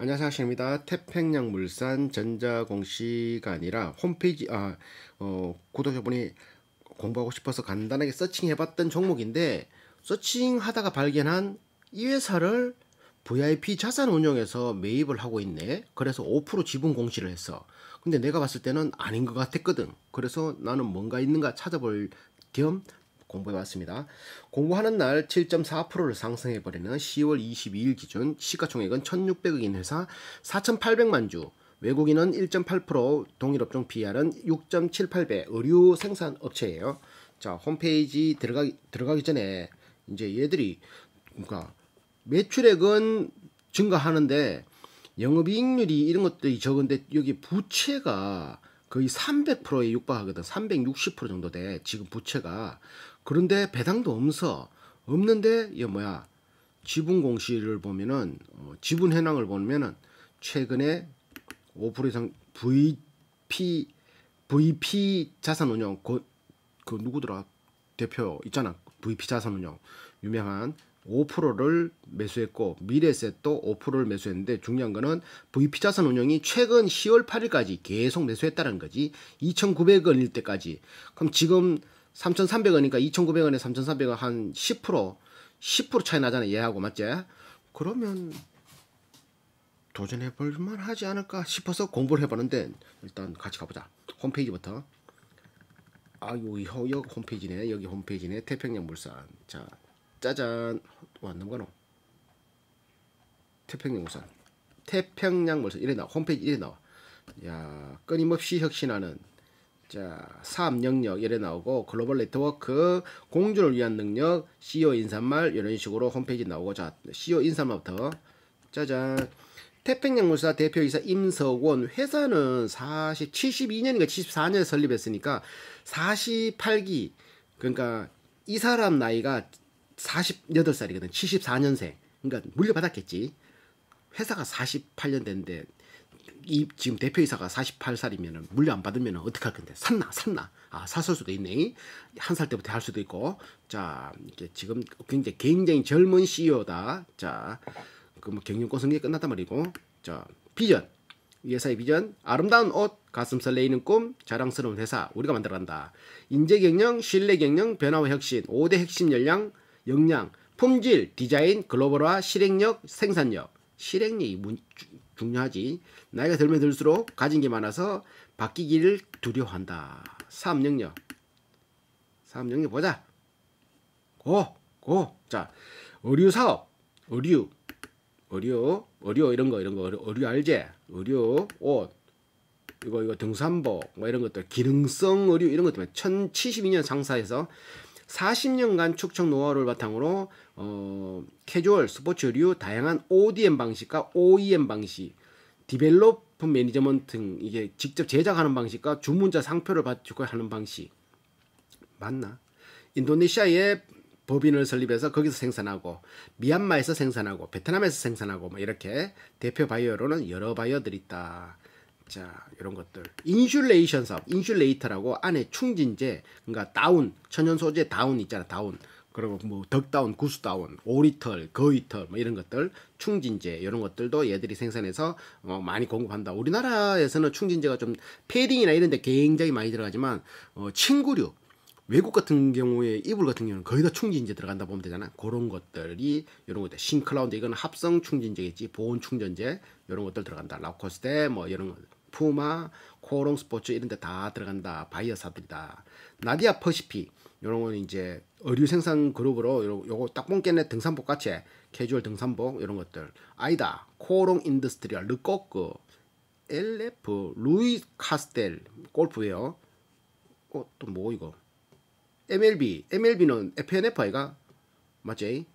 안녕하세요 하십니다. 태평양 물산 전자공시가 아니라 홈페이지 아 어, 구독자분이 공부하고 싶어서 간단하게 서칭해봤던 종목인데 서칭하다가 발견한 이 회사를 VIP 자산 운용에서 매입을 하고 있네. 그래서 5% 지분 공시를 했어. 근데 내가 봤을 때는 아닌 것 같았거든. 그래서 나는 뭔가 있는가 찾아볼 겸 공부해봤습니다. 공부하는 날 7.4%를 상승해버리는 10월 22일 기준 시가총액은 1,600억인 회사 4,800만 주, 외국인은 1.8%, 동일업종 PR은 6.78배, 의류 생산 업체예요. 자, 홈페이지 들어가기, 들어가기 전에 이제 얘들이 그러니까 매출액은 증가하는데 영업이익률이 이런 것들이 적은데 여기 부채가 거의 300%에 육박하거든. 360% 정도 돼. 지금 부채가. 그런데 배당도 없어. 없는데 이 뭐야 지분 공시를 보면은 어, 지분 현황을 보면은 최근에 5% 이상 VP VP 자산운용 그, 그 누구더라 대표 있잖아 VP 자산운용 유명한 5%를 매수했고 미래셋도 5%를 매수했는데 중요한 거는 VP 자산운용이 최근 10월 8일까지 계속 매수했다는 거지 2,900원일 때까지 그럼 지금 3,300원이니까 2,900원에 3,300원 한 10%, 10% 차이 나잖아, 얘하고, 맞지? 그러면 도전해 볼만 하지 않을까 싶어서 공부를 해봤는데, 일단 같이 가보자. 홈페이지부터. 아유, 여기 홈페이지네. 여기 홈페이지네. 태평양 물산. 자, 짜잔. 와, 넘가노. 태평양 물산. 태평양 물산. 이래 나와. 홈페이지 이래 나와. 야, 끊임없이 혁신하는 자, 사업 영역 이래 나오고 글로벌 네트워크 공존을 위한 능력 CEO 인사말 이런 식으로 홈페이지 나오고 자, CEO 인사말부터 짜잔. 태평양물사 대표이사 임석원 회사는 사실 72년인가 74년에 설립했으니까 48기 그러니까 이 사람 나이가 48살이거든 74년생 그러니까 물려받았겠지 회사가 48년 된데 이 지금 대표이사가 48살이면 물려 안 받으면 어떻게 할 건데 샀나 샀나 아 샀을 수도 있네 한 살 때부터 할 수도 있고 자이제 지금 굉장히 굉장히 젊은 CEO다 자그 뭐경영고성리 끝났단 말이고 자 비전 이 회사의 비전 아름다운 옷 가슴 설레이는 꿈 자랑스러운 회사 우리가 만들어간다 인재 경영 신뢰 경영 변화와 혁신 5대 핵심 역량 역량 품질 디자인 글로벌화 실행력 생산력 실행력이 문, 중요하지. 나이가 들면 들수록 가진 게 많아서 바뀌기를 두려워한다. 3 영역. 3 영역 보자. 고! 고! 자, 의류 사업. 의류. 의류. 의류 이런 거 이런 거. 의류 알제. 의류 옷. 이거 이거 등산복 뭐 이런 것들 기능성 의류 이런 것들 1072년 상사에서 40년간 축적 노하우를 바탕으로 어, 캐주얼, 스포츠류, 다양한 ODM 방식과 OEM 방식, 디벨롭 매니저먼트 등 이게 직접 제작하는 방식과 주문자 상표를 받고 하는 방식 맞나? 인도네시아에 법인을 설립해서 거기서 생산하고 미얀마에서 생산하고 베트남에서 생산하고 뭐 이렇게 대표 바이어로는 여러 바이어들이 있다. 자 이런 것들 인슐레이션 사업 인슐레이터라고 안에 충진제 그러니까 다운 천연 소재 다운 있잖아 다운 그리고 뭐 덕다운 구스다운 오리털 거위털 뭐 이런 것들 충진제 이런 것들도 얘들이 생산해서 어, 많이 공급한다 우리나라에서는 충진제가 좀 패딩이나 이런 데 굉장히 많이 들어가지만 어, 친구류 외국 같은 경우에 이불 같은 경우는 거의 다 충진제 들어간다 보면 되잖아. 그런 것들이 이런 것들 싱클라운드 이건 합성 충진제겠지. 보온 충전제 이런 것들 들어간다. 라코스테 뭐 이런 것 푸마, 코롱 스포츠 이런 데 다 들어간다. 바이어사들이다. 나디아 퍼시피 요런 건 이제 의류 생산 그룹으로 요, 거딱 뽕깨네 등산복 같이 캐주얼 등산복 이런 것들 아이다 코롱 인더스트리얼 르꼬크 LF 루이 카스텔 골프예요 어또 뭐 이거 MLB MLB는 FNF 아이가 맞지?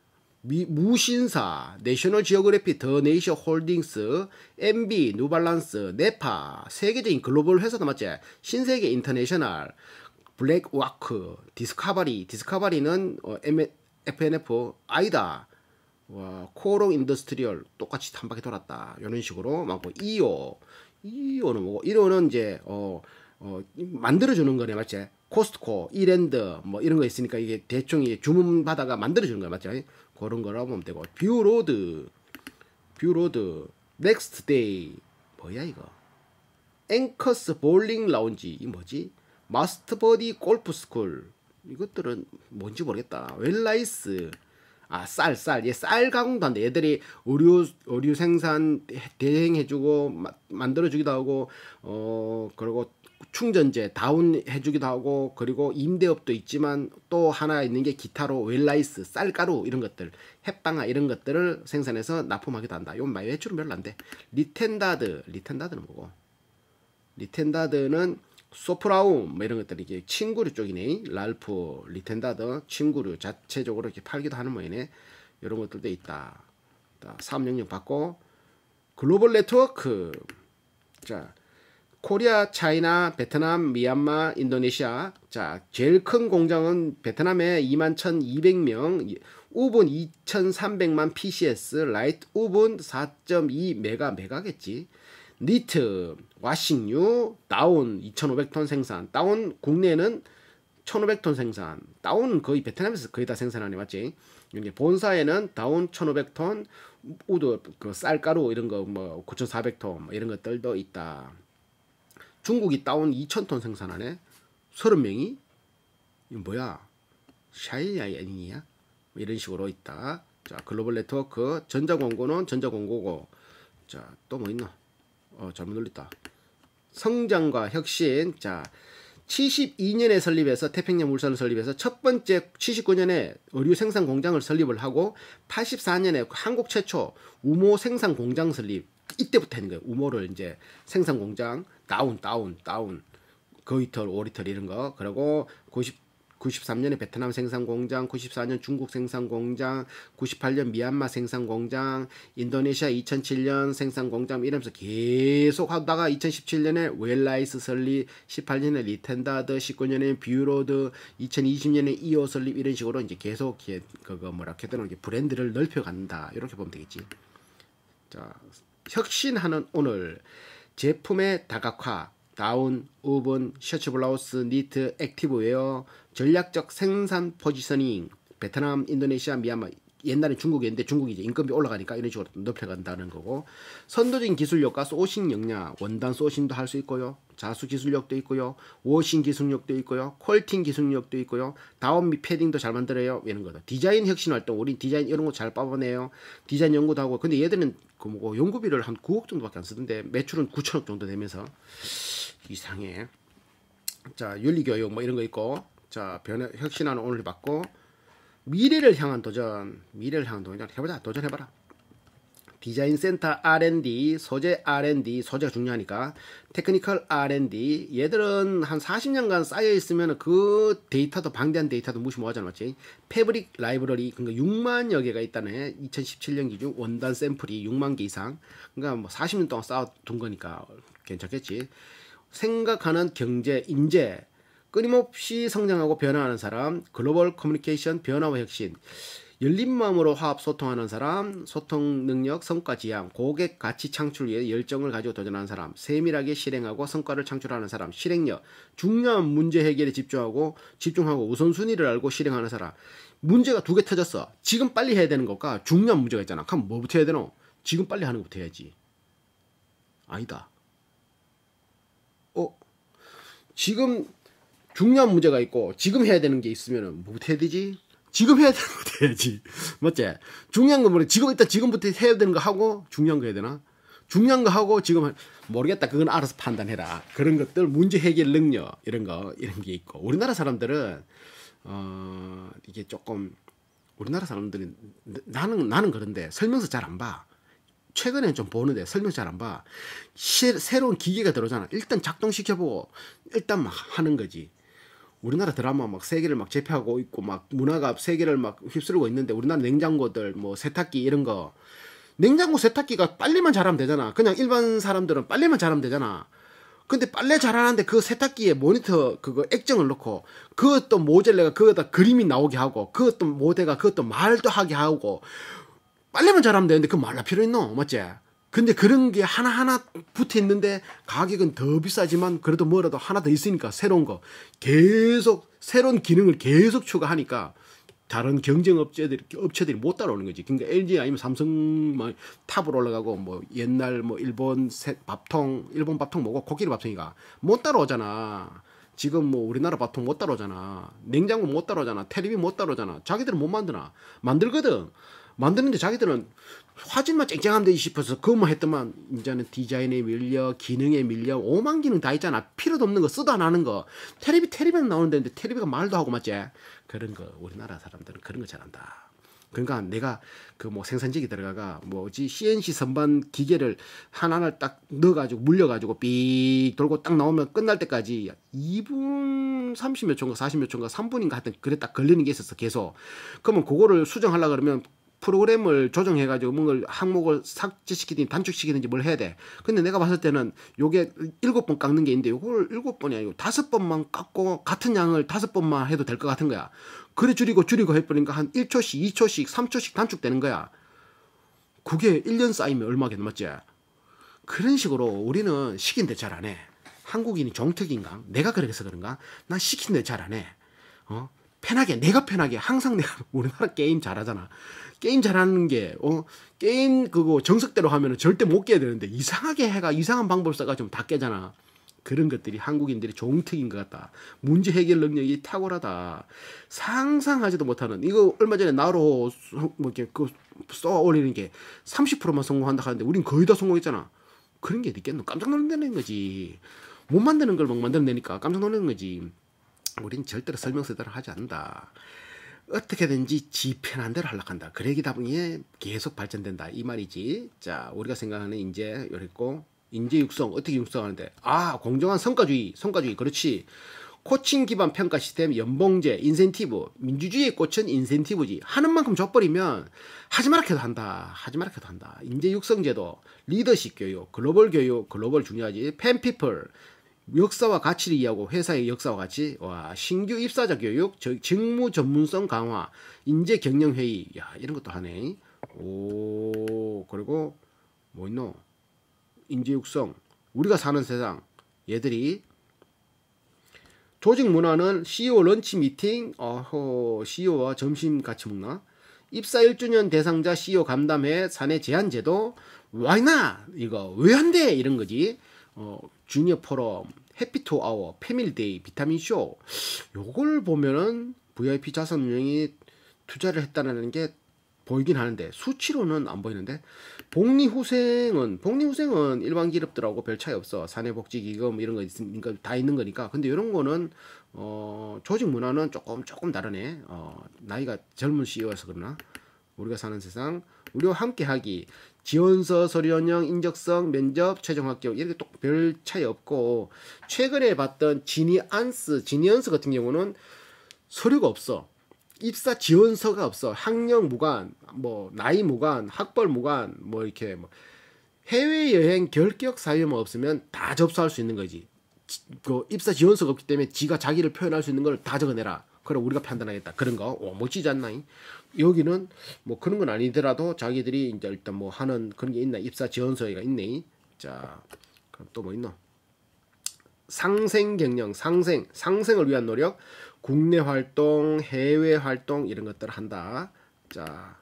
미, 무신사, 내셔널 지오그래피, 더네이션 홀딩스, MB, 뉴발란스, 네파, 세계적인 글로벌 회사도 맞지? 신세계 인터내셔널, 블랙워크, 디스카바리, 디스카바리는 어, M, FNF, 아이다, 와, 코롱 인더스트리얼 똑같이 한 바퀴 돌았다. 이런 식으로 막고 이오, 이오는 뭐고 이오는 이제 어, 어 만들어주는 거네 맞지? 코스트코, 이랜드 뭐 이런 거 있으니까 이게 대충 이 주문 받아가 만들어주는 거야 맞죠? 그런 거라고 보면 되고 뷰로드 뷰로드 넥스트 데이 뭐야 이거 앵커스 볼링 라운지 이 뭐지 마스트버디 골프 스쿨 이것들은 뭔지 모르겠다 웰라이스 아, 쌀, 쌀. 얘쌀 예, 가공단데 도 얘들이 의류, 의류 생산 대행해주고, 만들어주기도 하고, 어, 그리고 충전재 다운해주기도 하고 그리고 임대업도 있지만 또 하나 있는 게 기타로 웰라이스 쌀가루 이런 것들 햇빵아 이런 것들을 생산해서 납품하기도 한다. 요 마이 매출은 별로 안 돼. 리텐다드 리텐다드는 뭐고? 리텐다드는 소프라움 뭐 이런 것들이 이게 친구류 쪽이네. 랄프 리텐다드 친구류 자체적으로 이렇게 팔기도 하는 모양이네. 이런 것들도 있다. 3영역 받고 글로벌 네트워크 자 코리아, 차이나, 베트남, 미얀마, 인도네시아. 자, 제일 큰 공장은 베트남에 21,200명, 5븐 2,300만 PCS, 라이트 5분 4.2 메가 메가겠지. 니트, 와싱유, 다운 2,500톤 생산, 다운 국내는 1,500톤 생산, 다운 거의 베트남에서 거의 다 생산하네 맞지? 이제 본사에는 다운 1,500톤, 우드 그 쌀가루 이런 거뭐 9,400톤 뭐 이런 것들도 있다. 중국이 따온 2,000톤 생산 안에 30명이 이 뭐야 샤이냐 애니냐 뭐 이런 식으로 있다. 자 글로벌 네트워크 전자광고는 전자광고고 자 또 뭐 있나? 어 잘못 눌렸다 성장과 혁신 자 72년에 설립해서 태평양 물산을 설립해서 첫 번째 79년에 의류 생산 공장을 설립을 하고 84년에 한국 최초 우모 생산 공장 설립 이때부터 하는 거예요. 우모를 이제 생산 공장 다운 다운 다운 거위털 오리털 이런 거 그리고 90 93년에 베트남 생산 공장, 94년 중국 생산 공장, 98년 미얀마 생산 공장, 인도네시아 2007년 생산 공장 이러면서 계속 하다가 2017년에 웰라이스 설립, 18년에 리텐다드, 19년에 뷰로드, 2020년에 이오 설립 이런 식으로 이제 계속 그거 뭐라 해야 되 브랜드를 넓혀 간다 이렇게 보면 되겠지. 자 혁신하는 오늘 제품의 다각화, 다운, 우븐, 셔츠 블라우스, 니트, 액티브웨어, 전략적 생산 포지셔닝, 베트남, 인도네시아, 미얀마 옛날에 중국이었는데 중국이 이제 인건비 올라가니까 이런 식으로 높여간다는 거고 선도적인 기술력과 소싱 역량 원단 소싱도 할 수 있고요 자수 기술력도 있고요 워싱 기술력도 있고요 퀄팅 기술력도 있고요 다운 및 패딩도 잘 만들어요 이런 거다 디자인 혁신 활동 우리 디자인 이런 거 잘 뽑아내요 디자인 연구도 하고 근데 얘들은 그뭐 고 연구비를 한 9억 정도밖에 안 쓰던데 매출은 9천억 정도 되면서 이상해 자 윤리교육 뭐 이런 거 있고 자변혁 혁신하는 오늘 봤고 미래를 향한 도전, 미래를 향한 도전 해보자, 도전해봐라. 디자인 센터 R&D, 소재 R&D, 소재가 중요하니까 테크니컬 R&D 얘들은 한 40년간 쌓여 있으면 그 데이터도 방대한 데이터도 무시 못하잖아 맞지? 패브릭 라이브러리 그러니까 6만여 개가 있다네 2017년 기준 원단 샘플이 6만 개 이상 그러니까 뭐 40년 동안 쌓아둔 거니까 괜찮겠지? 생각하는 경제, 인재 끊임없이 성장하고 변화하는 사람, 글로벌 커뮤니케이션 변화와 혁신, 열린 마음으로 화합 소통하는 사람, 소통 능력, 성과 지향, 고객 가치 창출 위해 열정을 가지고 도전하는 사람, 세밀하게 실행하고 성과를 창출하는 사람, 실행력, 중요한 문제 해결에 집중하고 집중하고 우선순위를 알고 실행하는 사람. 문제가 두 개 터졌어. 지금 빨리 해야 되는 것과 중요한 문제가 있잖아. 그럼 뭐부터 해야 되노? 지금 빨리 하는 것부터 해야지. 아니다. 어? 지금 중요한 문제가 있고 지금 해야 되는 게 있으면 못해야 되지 지금 해야 되는 거 해야지 맞지 중요한 건 뭐래 지금 일단 지금부터 해야 되는 거 하고 중요한 거 해야 되나 중요한 거 하고 지금 하... 모르겠다 그건 알아서 판단해라 그런 것들 문제 해결 능력 이런 거 이런 게 있고 우리나라 사람들은 어 이게 조금 우리나라 사람들이 나는 나는 그런데 설명서 잘 안 봐. 최근에좀 보는데 설명 잘안 봐. 새로운 기계가 들어오잖아. 일단 작동시켜보고 일단 막 하는 거지. 우리나라 드라마 막 세계를 막 제패하고 있고 막 문화가 세계를 막 휩쓸고 있는데 우리나라 냉장고들 뭐 세탁기 이런 거 냉장고 세탁기가 빨리만 잘하면 되잖아. 그냥 일반 사람들은 빨리만 잘하면 되잖아. 근데 빨래 잘하는데 그 세탁기에 모니터 그거 액정을 넣고 그것도 모젤레가 그거다 그림이 나오게 하고 그것도 모델가 그것도 말도 하게 하고 빨래만 잘하면 되는데 그 말라 필요 있노 맞지? 근데 그런 게 하나하나 붙어 있는데 가격은 더 비싸지만 그래도 뭐라도 하나 더 있으니까 새로운 거 계속 새로운 기능을 계속 추가하니까 다른 경쟁 업체들이 업체들이 못 따라오는 거지. 그러니까 LG 아니면 삼성 막 뭐 탑으로 올라가고 뭐 옛날 뭐 일본 밥통 일본 밥통 뭐고 코끼리 밥통이가 못 따라오잖아. 지금 뭐 우리나라 밥통 못 따라오잖아. 냉장고 못 따라오잖아. 텔레비 못 따라오잖아. 자기들은 못 만드나 만들거든. 만드는데 자기들은 화질만 쨍쨍하면 되지 싶어서 그것만 했더만 이제는 디자인에 밀려 기능에 밀려 오만 기능 다 있잖아 필요도 없는 거 쓰도 안 하는 거 테레비 테레비는 나오는데 테레비가 말도 하고 맞지 그런 거 우리나라 사람들은 그런 거 잘한다 그러니까 내가 그 뭐 생산직이 들어가가 뭐지 CNC 선반 기계를 하나를 딱 넣어가지고 물려가지고 삐 돌고 딱 나오면 끝날 때까지 2분 30 몇 초인가 40 몇 초인가 3분인가 하여튼 그랬다 걸리는 게 있었어 계속 그러면 그거를 수정하려 그러면 프로그램을 조정해가지고 뭔가 항목을 삭제시키든지 단축시키든지 뭘 해야 돼. 근데 내가 봤을 때는 요게 일곱 번 깎는 게 있는데 요걸 일곱 번이 아니고 다섯 번만 깎고 같은 양을 다섯 번만 해도 될 것 같은 거야. 그래 줄이고 줄이고 해버리니까 한 1초씩, 2초씩, 3초씩 단축되는 거야. 그게 1년 쌓이면 얼마겠는 맞지? 그런 식으로 우리는 시킨데 잘 안 해. 한국인이 정특인가? 내가 그래서 그런가? 난 시킨데 잘 안 해. 어? 편하게 내가 편하게 항상 내가 우리나라 게임 잘하잖아. 게임 잘하는 게 어, 게임 그거 정석대로 하면은 절대 못 깨야 되는데 이상하게 해가 이상한 방법 을 써가지고 다 깨잖아. 그런 것들이 한국인들이 종특인 것 같다. 문제 해결 능력이 탁월하다. 상상하지도 못하는 이거 얼마 전에 나로 뭐 이렇게 그써 올리는 게 30%만 성공한다 하는데 우린 거의 다 성공했잖아. 그런 게 있겠노? 깜짝 놀라는 거지. 못 만드는 걸 막 만들어내니까 깜짝 놀라는 거지. 우린 절대로 설명서대로 하지 않는다. 어떻게든지 지 편한 대로 하락한다. 그러기다 보니 계속 발전된다. 이 말이지. 자, 우리가 생각하는 인재, 요랬고, 인재 육성, 어떻게 육성하는데? 아, 공정한 성과주의, 성과주의, 그렇지. 코칭 기반 평가 시스템, 연봉제, 인센티브, 민주주의에 꽂힌 인센티브지. 하는 만큼 줘버리면 하지 말아도 한다. 하지 말아도 한다. 인재 육성제도, 리더십 교육, 글로벌 교육, 글로벌 중요하지. 팬피플, 역사와 가치를 이해하고 회사의 역사와 가치 와 신규 입사자 교육 저, 직무 전문성 강화 인재 경영 회의 야 이런 것도 하네 오 그리고 뭐 있노 인재 육성 우리가 사는 세상 얘들이 조직 문화는 CEO 런치 미팅 어허 CEO와 점심 같이 먹나 입사 1주년 대상자 CEO 감담회 사내 제한제도 와이나 이거 왜 안돼 이런 거지 어 주니어 포럼, 해피 투 아워, 패밀데이, 비타민 쇼 요걸 보면은 VIP 자산 운영이 투자를 했다는 게 보이긴 하는데 수치로는 안 보이는데 복리후생은 복리후생은 일반 기업들하고 별 차이 없어 사내복지기금 이런 거 있으니까 그러니까 다 있는 거니까 근데 이런 거는 어 조직 문화는 조금 조금 다르네 어 나이가 젊은 CEO여서 그러나 우리가 사는 세상 우리와 함께하기 지원서 서류형 인적성 면접 최종 합격 이렇게 또 별 차이 없고 최근에 봤던 지니안스 지니언스 같은 경우는 서류가 없어 입사 지원서가 없어 학력 무관 뭐 나이 무관 학벌 무관 뭐 이렇게 뭐 해외여행 결격 사유만 없으면 다 접수할 수 있는 거지 그 입사 지원서가 없기 때문에 지가 자기를 표현할 수 있는 걸 다 적어내라 그럼 우리가 판단하겠다. 그런 거, 오, 멋지지 않나잉? 여기는 뭐 그런 건 아니더라도 자기들이 이제 일단 뭐 하는 그런 게 있나? 입사 지원서가 있네. 자, 그럼 또 뭐 있노? 상생 경영, 상생, 상생을 위한 노력, 국내 활동, 해외 활동 이런 것들을 한다. 자,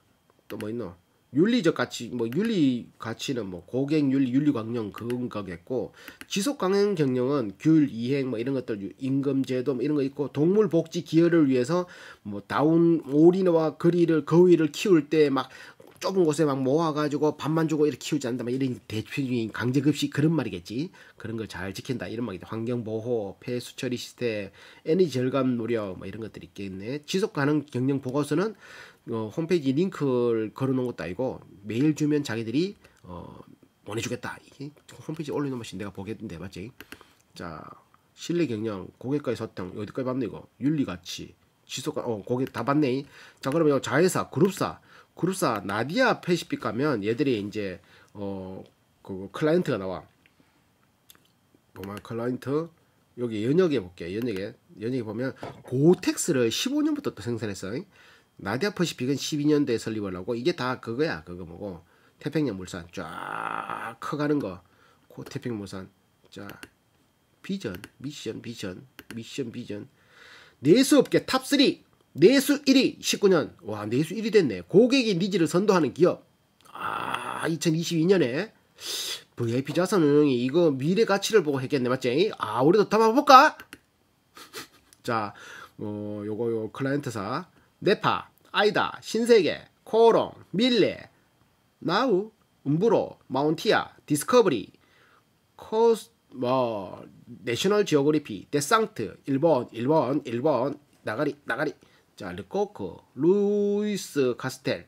또 뭐 있노? 윤리적 가치 뭐 윤리 가치는 뭐 고객 윤리 윤리 강령 그런 거겠고 지속 강행 경영은 귤 이행 뭐 이런 것들 임금 제도 뭐 이런 거 있고 동물 복지 기여를 위해서 뭐 다운 오리와 거리를 거위를 키울 때 막 좁은 곳에 막 모아가지고 밥만 주고 이렇게 키우지 않는다 막 이런 대표적인 강제급식 그런 말이겠지 그런 걸 잘 지킨다 이런 말이다 환경보호 폐수 처리 시스템 에너지 절감 노력 뭐 이런 것들이 있겠네 지속 가능 경영 보고서는 어, 홈페이지 링크를 걸어놓은 것도 아니고 메일 주면 자기들이 어, 보내주겠다. 이게 홈페이지 올리는 것이 내가 보겠는데 맞지? 자 실내 경영 고객과의 소통 어디까지 봤네 이거 윤리 가치 지속가 어 고객 다 봤네. 자 그러면 자회사 그룹사 그룹사 나디아 패시픽 가면 얘들이 이제 어 그 클라이언트가 나와. 보면 클라이언트 여기 연역에 볼게. 연역에 연역에 보면 고텍스를 15년부터 또 생산했어. 요 나디아 퍼시픽은 12년도에 설립을 하고 이게 다 그거야 그거 뭐고 태평양 물산 쫙 커가는 거 고태평 양 물산 자 비전 미션 비전 미션 비전 내수업계 탑3 내수 1위 19년 와 내수 1위 됐네 고객의 니즈를 선도하는 기업 아 2022년에 VIP 자산 운용이 이거 미래 가치를 보고 했겠네 맞지? 아 우리도 담아볼까? 자뭐 어, 요거 요 클라이언트사 네파, 아이다, 신세계, 코오롱, 밀레, 나우, 음브로, 마운티아, 디스커버리, 코스, 뭐, 내셔널 지오그리피, 데상트, 일본, 일본, 일본, 나가리, 나가리, 자, 르코크, 그, 루이스 카스텔,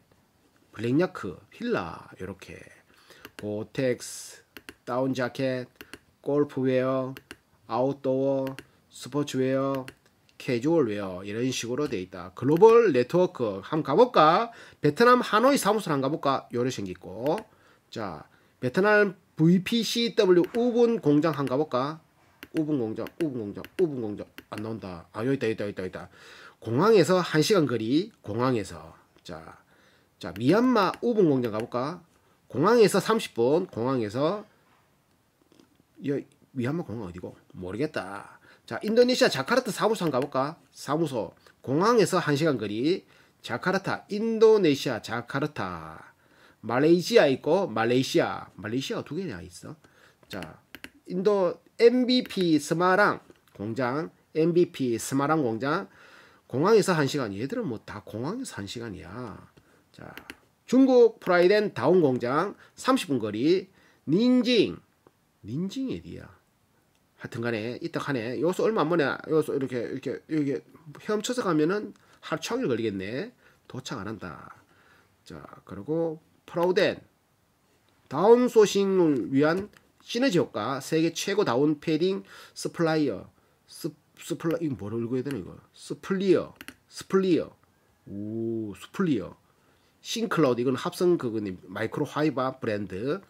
블랙야크, 힐라, 요렇게, 고텍스, 다운자켓, 골프웨어, 아웃도어, 스포츠웨어, 캐주얼웨어 이런 식으로 돼 있다. 글로벌 네트워크 한번 가볼까? 베트남 하노이 사무소 한번 가볼까? 요래 생기고 자 베트남 VPCW 우분 공장 한번 가볼까? 우분 공장 우분 공장 우분 공장 안 나온다. 아 여기 있다 여기 있다 여기 있다, 여기 있다. 공항에서 1시간 거리 공항에서 자, 자 미얀마 우분 공장 가볼까? 공항에서 30분 공항에서 여, 미얀마 공항 어디고? 모르겠다. 자, 인도네시아 자카르타 사무소 한번 가볼까? 사무소. 공항에서 1시간 거리. 자카르타, 인도네시아 자카르타. 말레이시아 있고, 말레이시아. 말레이시아가 두 개나 있어. 자, 인도 MVP 스마랑 공장. MVP 스마랑 공장. 공항에서 1시간. 얘들은 뭐 다 공항에서 1시간이야. 자, 중국 프라이덴 다운 공장. 30분 거리. 닌징. 닌징이 어디야? 하여튼간에 이딱하네 여기서 얼마 안 머냐 여기서 이렇게 이렇게 이렇게 헤엄쳐서 가면은 하루 종일 걸리겠네 도착 안 한다 자 그리고 프라우덴 다운소싱을 위한 시너지 효과 세계 최고 다운 패딩 스플라이어 스, 플라 이거 뭐를 읽어야 되나 이거 스플리어 스플리어 오 스플리어 싱클라우드 이건 합성 그거 마이크로 화이바 브랜드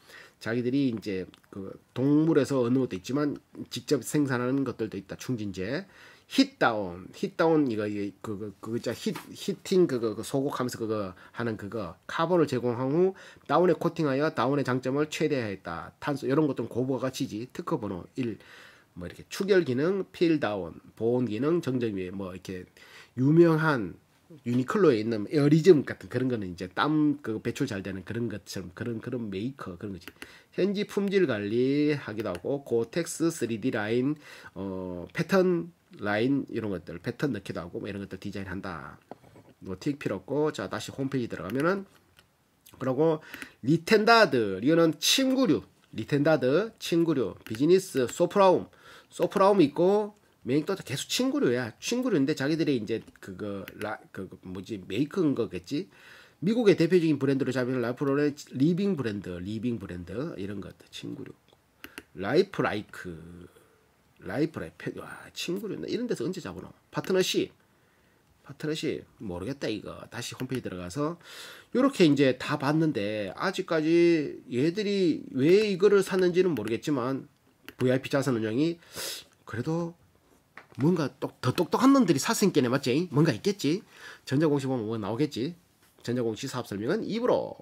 자기들이 이제 그 동물에서 얻는 것도 있지만 직접 생산하는 것들도 있다. 충진제. 힛다운, 힛다운 이거 그그 그거 진 히, 팅 그거 그 소곡하면서 그거 하는 그거 카본을 제공한 후 다운에 코팅하여 다운의 장점을 최대화했다. 탄소 이런 것들은 고부가 가치지. 특허 번호 1. 뭐 이렇게 추결 기능, 필 다운, 보온 기능, 정전 위에 뭐 이렇게 유명한 유니클로에 있는 에어리즘 같은 그런 거는 이제 땀그 배출 잘 되는 그런 것처럼 그런 그런 메이커 그런 거지. 현지 품질 관리 하기도 하고 고텍스 3D 라인 어 패턴 라인 이런 것들 패턴 넣기도 하고 뭐 이런 것들 디자인한다. 뭐틱 필요 없고 자 다시 홈페이지 들어가면은 그러고 리텐다드 이거는 침구류 리텐다드 침구류 비즈니스 소프라움 소프라움 있고 메이크도 계속 친구류야. 친구류인데 자기들이 이제 그거 라 그거 뭐지 메이크인 거겠지. 미국의 대표적인 브랜드로 잡히는 라프로의 리빙 브랜드, 리빙 브랜드 이런 것들 친구류. 라이프 라이크, 라이프 라이크와 친구류 이런 데서 언제 잡으노? 파트너십. 파트너십 모르겠다 이거 다시 홈페이지 들어가서 요렇게 이제 다 봤는데 아직까지 얘들이 왜 이거를 샀는지는 모르겠지만 VIP 자산 운영이 그래도 뭔가 더 똑똑한 놈들이 사생께네 맞지? 뭔가 있겠지? 전자공시 보면 뭐 나오겠지? 전자공시 사업설명은 입으로